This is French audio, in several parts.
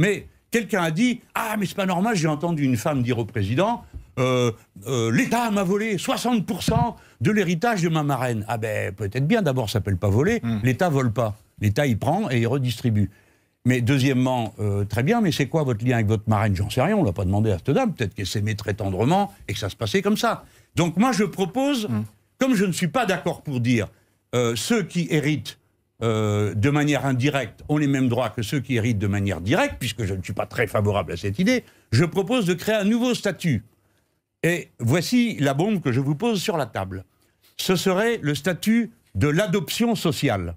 Mais quelqu'un a dit Ah, mais c'est pas normal, j'ai entendu une femme dire au président euh, euh, L'État m'a volé 60% de l'héritage de ma marraine. Ah ben, peut-être bien, d'abord, ça s'appelle pas voler. l'État hmm. L'État vole pas. L'État, il prend et il redistribue. Mais deuxièmement, euh, très bien, mais c'est quoi votre lien avec votre marraine J'en sais rien, on ne l'a pas demandé à cette dame. Peut-être qu'elle s'aimait très tendrement et que ça se passait comme ça. Donc moi, je propose, hmm. comme je ne suis pas d'accord pour dire ceux qui héritent euh, de manière indirecte ont les mêmes droits que ceux qui héritent de manière directe, puisque je ne suis pas très favorable à cette idée, je propose de créer un nouveau statut. Et voici la bombe que je vous pose sur la table. Ce serait le statut de l'adoption sociale.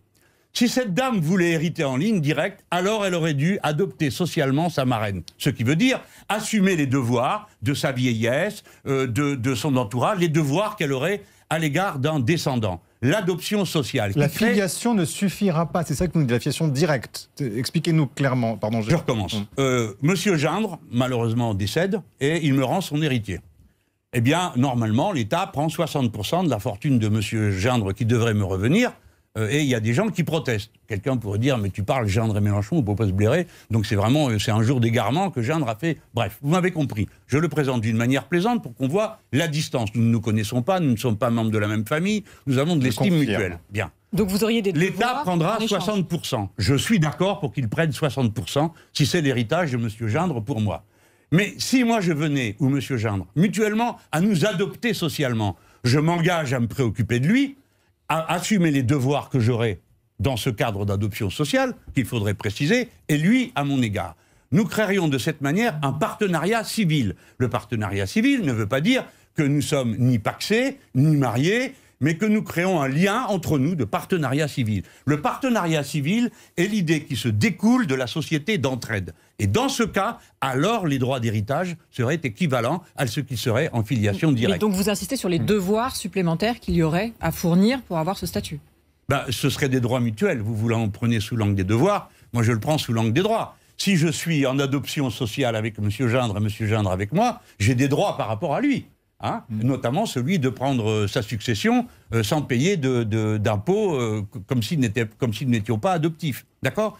Si cette dame voulait hériter en ligne directe, alors elle aurait dû adopter socialement sa marraine. Ce qui veut dire assumer les devoirs de sa vieillesse, euh, de son entourage, les devoirs qu'elle aurait à l'égard d'un descendant. L'adoption sociale. La filiation ne suffira pas, c'est ça que nous dites, la filiation directe. Expliquez-nous clairement. Pardon, je, recommence. Hum. Euh, monsieur Gendre, malheureusement, décède et il me rend son héritier. Eh bien, normalement, l'État prend 60% de la fortune de Monsieur Gendre qui devrait me revenir euh, et il y a des gens qui protestent. Quelqu'un pourrait dire, mais tu parles Gendre et Mélenchon, on ne peut pas se blairer. Donc c'est vraiment, euh, c'est un jour d'égarement que Gendre a fait. Bref, vous m'avez compris. Je le présente d'une manière plaisante pour qu'on voit la distance. Nous ne nous connaissons pas, nous ne sommes pas membres de la même famille, nous avons de l'estime mutuelle. Bien. Donc vous auriez des L'État prendra 60%. Je suis d'accord pour qu'il prenne 60% si c'est l'héritage de M. Gendre pour moi. Mais si moi je venais, ou M. Gendre, mutuellement, à nous adopter socialement, je m'engage à me préoccuper de lui, assumer les devoirs que j'aurai dans ce cadre d'adoption sociale, qu'il faudrait préciser, et lui à mon égard. Nous créerions de cette manière un partenariat civil. Le partenariat civil ne veut pas dire que nous sommes ni paxés, ni mariés, mais que nous créons un lien entre nous de partenariat civil. Le partenariat civil est l'idée qui se découle de la société d'entraide. Et dans ce cas, alors les droits d'héritage seraient équivalents à ceux qui seraient en filiation directe. Et donc vous insistez sur les mm. devoirs supplémentaires qu'il y aurait à fournir pour avoir ce statut ben, Ce seraient des droits mutuels. Vous, voulez en prenez sous l'angle des devoirs. Moi, je le prends sous l'angle des droits. Si je suis en adoption sociale avec M. Gindre et M. Gindre avec moi, j'ai des droits par rapport à lui. Hein, notamment celui de prendre euh, sa succession euh, sans payer d'impôts de, euh, si comme s'ils n'étions pas adoptifs. D'accord